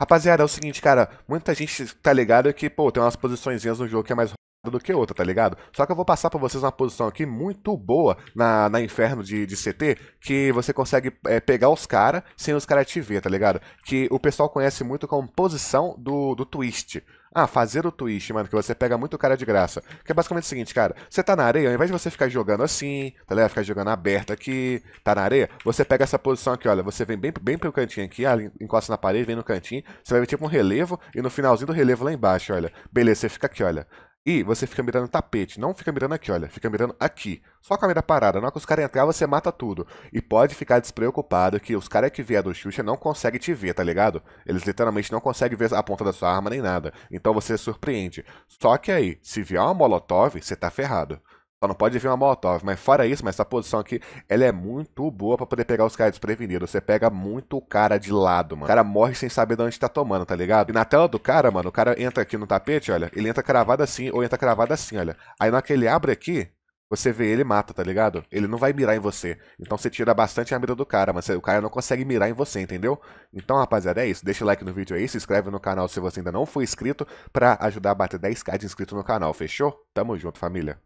Rapaziada, é o seguinte, cara, muita gente tá ligado que, pô, tem umas posiçõezinhas no jogo que é mais do que outra, tá ligado? Só que eu vou passar para vocês uma posição aqui muito boa na, na Inferno de, de CT, que você consegue é, pegar os caras sem os caras te ver, tá ligado? Que o pessoal conhece muito como posição do, do twist. Ah, fazer o twist, mano, que você pega muito cara de graça. Que é basicamente o seguinte, cara, você tá na areia, ao invés de você ficar jogando assim, tá ligado? Ficar jogando aberto aqui, tá na areia, você pega essa posição aqui, olha, você vem bem, bem pro cantinho aqui, encosta na parede, vem no cantinho, você vai ver tipo um relevo, e no finalzinho do relevo lá embaixo, olha. Beleza, você fica aqui, olha. E você fica mirando tapete, não fica mirando aqui, olha, fica mirando aqui. Só com a mira parada, na hora que os caras entrar, você mata tudo. E pode ficar despreocupado que os caras que vier do Xuxa não conseguem te ver, tá ligado? Eles literalmente não conseguem ver a ponta da sua arma nem nada. Então você surpreende. Só que aí, se vier uma Molotov, você tá ferrado. Só não pode vir uma Molotov. Mas fora isso, mas essa posição aqui, ela é muito boa para poder pegar os caras desprevenidos. Você pega muito o cara de lado, mano. O cara morre sem saber de onde tá tomando, tá ligado? E na tela do cara, mano, o cara entra aqui no tapete, olha. Ele entra cravado assim, ou entra cravado assim, olha. Aí na hora que ele abre aqui, você vê ele mata, tá ligado? Ele não vai mirar em você. Então você tira bastante a mira do cara, mas o cara não consegue mirar em você, entendeu? Então, rapaziada, é isso. Deixa o like no vídeo aí, se inscreve no canal se você ainda não for inscrito, pra ajudar a bater 10k de inscrito no canal, fechou? Tamo junto, família.